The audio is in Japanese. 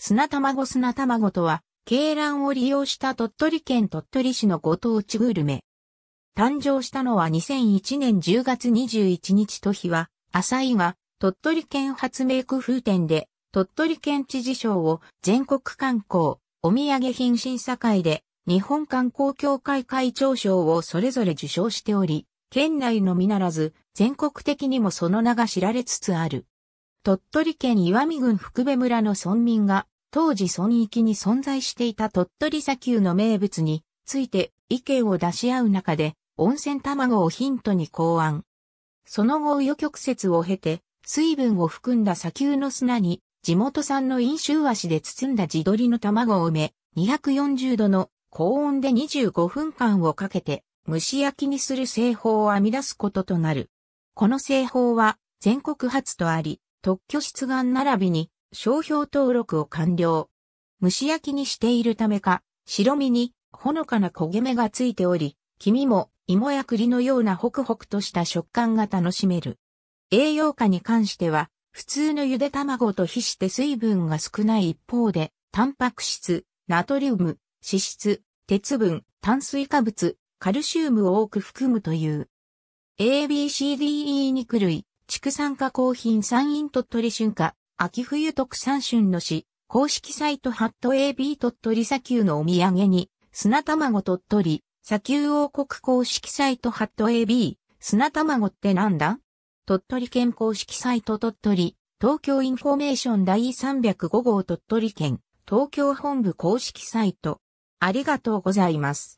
砂卵砂卵とは、鶏卵を利用した鳥取県鳥取市のご当地グルメ。誕生したのは2001年10月21日と日は、浅井が鳥取県発明工夫店で鳥取県知事賞を全国観光お土産品審査会で日本観光協会会長賞をそれぞれ受賞しており、県内のみならず全国的にもその名が知られつつある。鳥取県岩見郡福部村の村民が当時村域に存在していた鳥取砂丘の名物について意見を出し合う中で温泉卵をヒントに考案。その後余曲折を経て水分を含んだ砂丘の砂に地元産の飲酒足で包んだ地鶏の卵を埋め240度の高温で25分間をかけて蒸し焼きにする製法を編み出すこととなる。この製法は全国初とあり、特許出願並びに商標登録を完了。蒸し焼きにしているためか、白身にほのかな焦げ目がついており、黄身も芋や栗のようなホクホクとした食感が楽しめる。栄養価に関しては、普通のゆで卵と比して水分が少ない一方で、タンパク質、ナトリウム、脂質、鉄分、炭水化物、カルシウムを多く含むという。ABCDE 肉類、畜産加工品産院鳥取春夏、秋冬特産春の市、公式サイトハット AB 鳥取砂丘のお土産に、砂卵鳥取、砂丘王国公式サイトハット AB、砂卵ってなんだ鳥取県公式サイト鳥取、東京インフォメーション第305号鳥取県、東京本部公式サイト。ありがとうございます。